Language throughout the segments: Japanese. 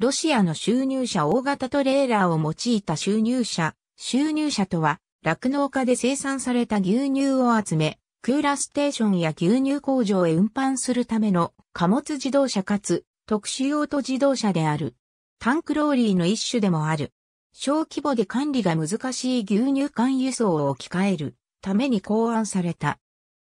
ロシアの収入者大型トレーラーを用いた収入者。収入者とは、酪農家で生産された牛乳を集め、クーラーステーションや牛乳工場へ運搬するための貨物自動車かつ特殊用途自動車である。タンクローリーの一種でもある。小規模で管理が難しい牛乳管輸送を置き換えるために考案された。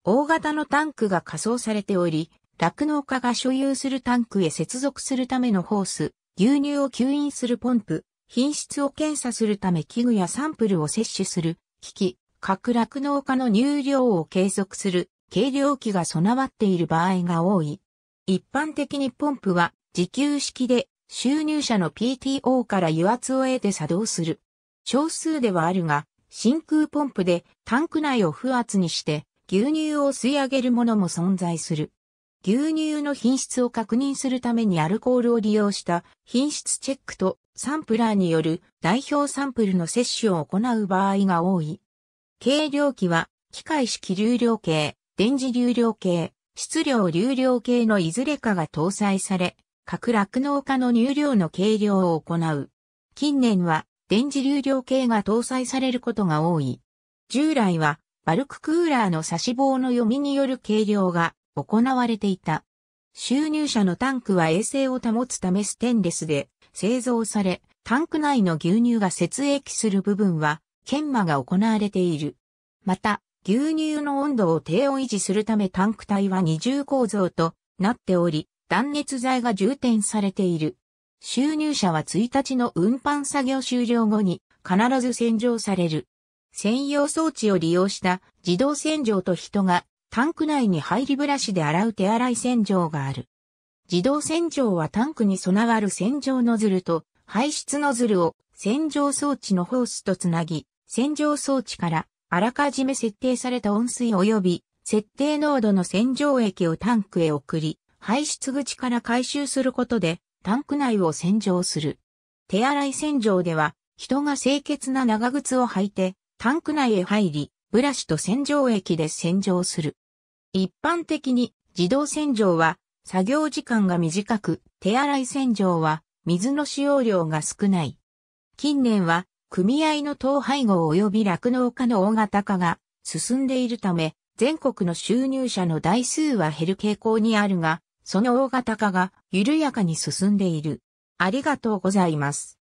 大型のタンクが仮装されており、酪農家が所有するタンクへ接続するためのホース、牛乳を吸引するポンプ、品質を検査するため器具やサンプルを摂取する、機器、各酪農家の乳量を計測する、計量器が備わっている場合が多い。一般的にポンプは、自給式で、収入者の PTO から油圧を得て作動する。少数ではあるが、真空ポンプでタンク内を不圧にして牛乳を吸い上げるものも存在する。牛乳の品質を確認するためにアルコールを利用した品質チェックとサンプラーによる代表サンプルの摂取を行う場合が多い。計量器は機械式流量計、電磁流量計、質量流量計のいずれかが搭載され、各酪農家の乳量の計量を行う。近年は電磁流量計が搭載されることが多い。従来はバルククーラーの差し棒の読みによる計量が行われていた。収入者のタンクは衛生を保つためステンレスで製造され、タンク内の牛乳が設液する部分は研磨が行われている。また、牛乳の温度を低温維持するためタンク体は二重構造となっており、断熱材が充填されている。収入者は1日の運搬作業終了後に必ず洗浄される。専用装置を利用した自動洗浄と人がタンク内に入りブラシで洗う手洗い洗浄がある。自動洗浄はタンクに備わる洗浄ノズルと排出ノズルを洗浄装置のホースとつなぎ、洗浄装置からあらかじめ設定された温水及び設定濃度の洗浄液をタンクへ送り、排出口から回収することでタンク内を洗浄する。手洗い洗浄では人が清潔な長靴を履いてタンク内へ入り、ブラシと洗浄液で洗浄する。一般的に自動洗浄は作業時間が短く、手洗い洗浄は水の使用量が少ない。近年は組合の統廃合及び酪農家の大型化が進んでいるため、全国の収入者の台数は減る傾向にあるが、その大型化が緩やかに進んでいる。ありがとうございます。